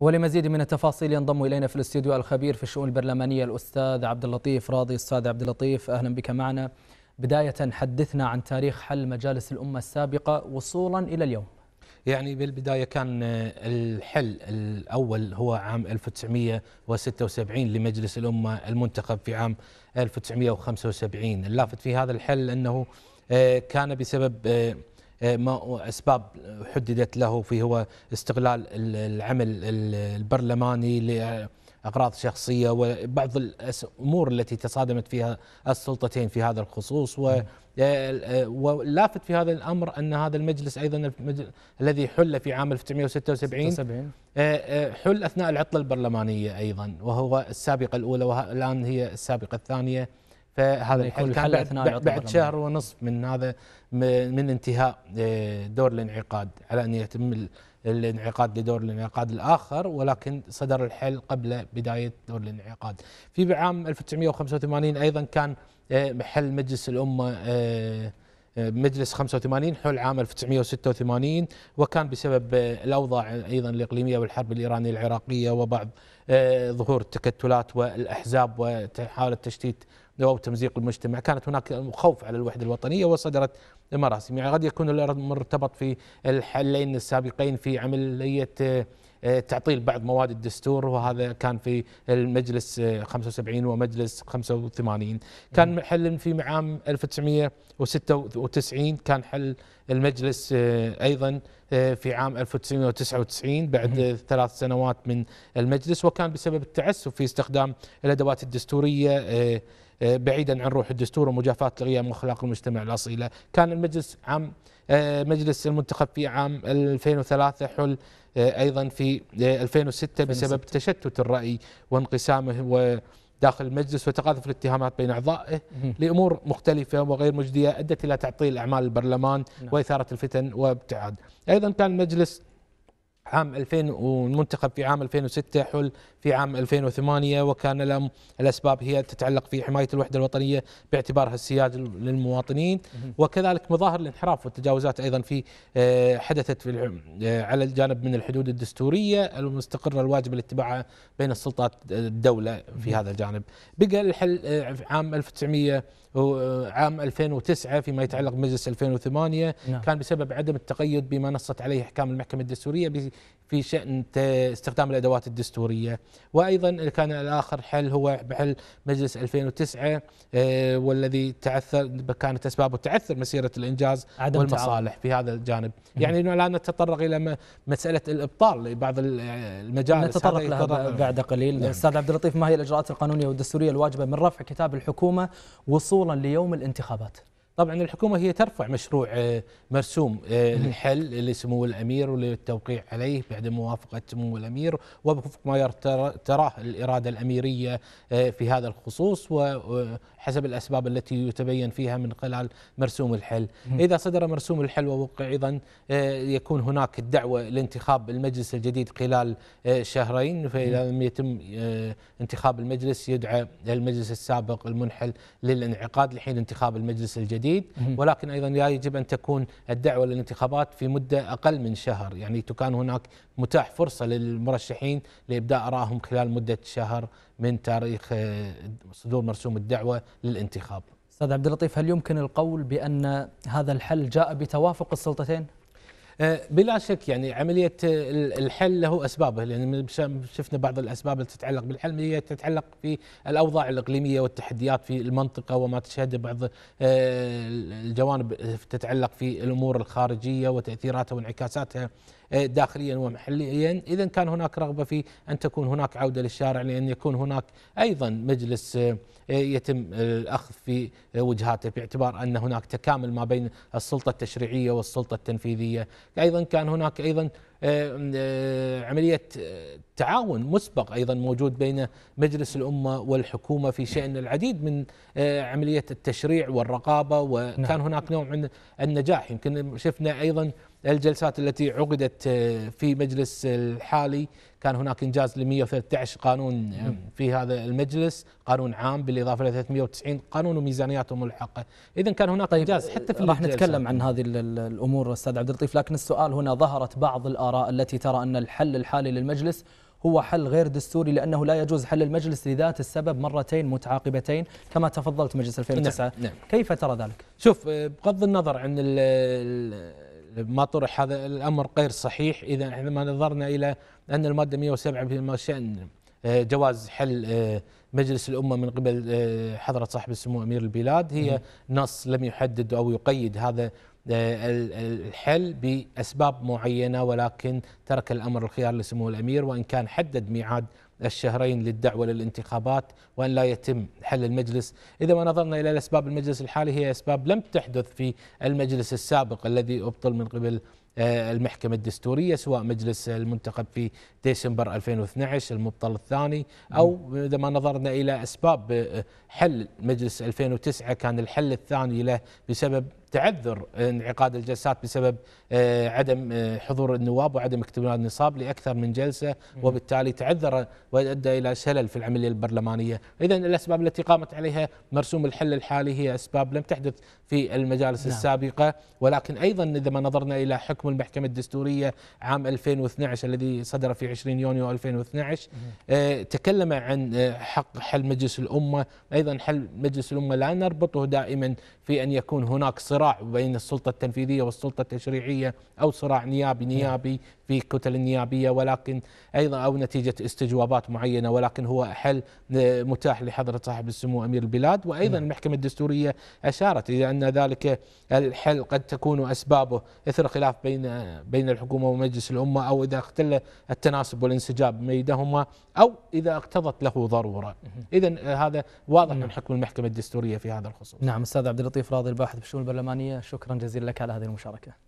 ولمزيد من التفاصيل ينضم الينا في الاستديو الخبير في الشؤون البرلمانيه الاستاذ عبد اللطيف راضي استاذ عبد اللطيف اهلا بك معنا بدايه حدثنا عن تاريخ حل مجالس الامه السابقه وصولا الى اليوم يعني بالبدايه كان الحل الاول هو عام 1976 لمجلس الامه المنتخب في عام 1975 اللافت في هذا الحل انه آه، كان بسبب آه، آه، ما اسباب حددت له في هو استغلال العمل البرلماني لاغراض شخصيه وبعض الامور التي تصادمت فيها السلطتين في هذا الخصوص و آه، ولافت في هذا الامر ان هذا المجلس ايضا الذي حل في عام 1976 76. آه، حل اثناء العطله البرلمانيه ايضا وهو السابقه الاولى والان هي السابقه الثانيه فهذا يعني الحل كان بعد, بعد شهر ونصف من هذا من انتهاء آه، دور الانعقاد على ان يتم الانعقاد لدور الانعقاد الاخر ولكن صدر الحل قبل بدايه دور الانعقاد. في عام 1985 ايضا كان آه، حل مجلس الامه آه، مجلس 85 حول عام 1986 وكان بسبب الاوضاع ايضا الاقليميه والحرب الايرانيه العراقيه وبعض ظهور التكتلات والاحزاب وحاله تشتيت او تمزيق المجتمع كانت هناك خوف على الوحده الوطنيه وصدرت مراسم يعني قد يكون الامر مرتبط في الحلين السابقين في عمليه آه، تعطيل بعض مواد الدستور وهذا كان في المجلس 75 آه، ومجلس 85 كان حل في عام 1996 كان حل المجلس آه، ايضا في عام 1999 بعد ثلاث سنوات من المجلس وكان بسبب التعسف في استخدام الادوات الدستوريه آه، بعيدا عن روح الدستور ومجافاة القيم واخلاق المجتمع الاصيله، كان المجلس عام آه، مجلس المنتخب في عام 2003 حل آه، ايضا في 2006 بسبب تشتت الراي وانقسامه و داخل المجلس وتقاذف الاتهامات بين اعضائه لامور مختلفه وغير مجديه ادت الى تعطيل اعمال البرلمان نعم. واثاره الفتن وابتعاد. ايضا كان المجلس عام 2000 والمنتخب في عام 2006 حل في عام 2008 وكان لهم الأسباب هي تتعلق في حماية الوحدة الوطنية باعتبارها السياد للمواطنين وكذلك مظاهر الانحراف والتجاوزات أيضا في آه، حدثت في آه، على الجانب من الحدود الدستورية المستقرة الواجب الاتباع بين السلطات الدولة في هذا الجانب بقى الحل آه، عام 1900 عام 2009 فيما يتعلق بمجلس 2008 نعم. كان بسبب عدم التقيد بما نصت عليه احكام المحكمه الدستوريه في شأن استخدام الأدوات الدستورية وأيضا كان الآخر حل هو بحل مجلس 2009 آه، والذي تعثر كانت أسبابه تعثر مسيرة الإنجاز عدم والمصالح تعرف. في هذا الجانب يعني لا نتطرق إلى مسألة الإبطال لبعض المجالس نتطرق لها بعد قليل نعم. أستاذ عبد اللطيف ما هي الإجراءات القانونية والدستورية الواجبة من رفع كتاب الحكومة وصولا ليوم الانتخابات طبعا الحكومه هي ترفع مشروع آه، مرسوم آه، الحل لسمو الامير وللتوقيع عليه بعد موافقه سمو الامير وفق ما تراه الاراده الاميريه آه، في هذا الخصوص وحسب الاسباب التي يتبين فيها من خلال مرسوم الحل. اذا صدر مرسوم الحل ووقع ايضا يكون هناك الدعوه لانتخاب المجلس الجديد خلال شهرين فاذا لم يتم انتخاب المجلس يدعى المجلس السابق المنحل للانعقاد لحين انتخاب المجلس الجديد. جديد ولكن ايضا يجب ان تكون الدعوه للانتخابات في مده اقل من شهر يعني تكون هناك متاح فرصه للمرشحين لابداء ارائهم خلال مده شهر من تاريخ آه، صدور مرسوم الدعوه للانتخاب. استاذ عبد اللطيف هل يمكن القول بان هذا الحل جاء بتوافق السلطتين؟ آه، بلا شك يعني عمليه الحل له اسبابه لان شفنا بعض الاسباب اللي تتعلق بالحل هي تتعلق في الاوضاع الاقليميه والتحديات في المنطقه وما تشهده بعض آه، الجوانب تتعلق في الامور الخارجيه وتاثيراتها وانعكاساتها آه، داخليا ومحليا إذا كان هناك رغبة في أن تكون هناك عودة للشارع لأن يكون هناك أيضا مجلس آه، يتم آه، الأخذ في وجهاته باعتبار أن هناك تكامل ما بين السلطة التشريعية والسلطة التنفيذية أيضا كان هناك أيضا عملية تعاون مسبق أيضا موجود بين مجلس الأمة والحكومة في شأن العديد من عملية التشريع والرقابة نعم. وكان هناك نوع من النجاح يمكن شفنا أيضا الجلسات التي عقدت آه، في مجلس الحالي كان هناك انجاز ل 113 قانون آه، في هذا المجلس، قانون عام بالاضافه ل 390 قانون وميزانيات ملحقه، اذا كان هناك طيب انجاز حتى في راح نتكلم عن هذه الامور استاذ عبد اللطيف، لكن السؤال هنا ظهرت بعض الاراء التي ترى ان الحل الحالي للمجلس هو حل غير دستوري لأنه لا يجوز حل المجلس لذات السبب مرتين متعاقبتين كما تفضلت مجلس 2009 نعم. نعم. كيف ترى ذلك؟ شوف آه، بغض النظر عن ما طرح هذا الامر غير صحيح اذا عندما نظرنا الى ان الماده 107 في شان آه، جواز حل آه، مجلس الامه من قبل آه، حضره صاحب السمو امير البلاد هي نص لم يحدد او يقيد هذا الحل باسباب معينه ولكن ترك الامر الخيار لسمو الامير وان كان حدد ميعاد الشهرين للدعوة للانتخابات وأن لا يتم حل المجلس إذا ما نظرنا إلى أسباب المجلس الحالي هي أسباب لم تحدث في المجلس السابق الذي أبطل من قبل آه، المحكمة الدستورية سواء مجلس المنتخب في ديسمبر 2012 المبطل الثاني أو إذا ما نظرنا إلى أسباب آه، حل مجلس 2009 كان الحل الثاني له بسبب تعذر انعقاد الجلسات بسبب آه، عدم حضور النواب وعدم اكتمال النصاب لاكثر من جلسه وبالتالي تعذر وادى الى شلل في العمليه البرلمانيه، اذا الاسباب التي قامت عليها مرسوم الحل الحالي هي اسباب لم تحدث في المجالس نعم. السابقه ولكن ايضا اذا ما نظرنا الى حكم حكم المحكمة الدستورية عام 2012 الذي صدر في 20 يونيو 2012 آه، تكلم عن آه، حق حل مجلس الأمة أيضا حل مجلس الأمة لا نربطه دائما في أن يكون هناك صراع بين السلطة التنفيذية والسلطة التشريعية أو صراع نيابي نيابي في كتل النيابية ولكن أيضا أو نتيجة استجوابات معينة ولكن هو حل آه، متاح لحضرة صاحب السمو أمير البلاد وأيضا نعم. المحكمة الدستورية أشارت إلى أن ذلك الحل قد تكون أسبابه إثر خلاف بين بين بين الحكومه ومجلس الامه او اذا اختل التناسب والانسجاب بينهما او اذا اقتضت له ضروره. اذا هذا واضح من نعم. حكم المحكمه الدستوريه في هذا الخصوص. نعم استاذ عبد اللطيف راضي الباحث بالشؤون البرلمانيه شكرا جزيلا لك على هذه المشاركه.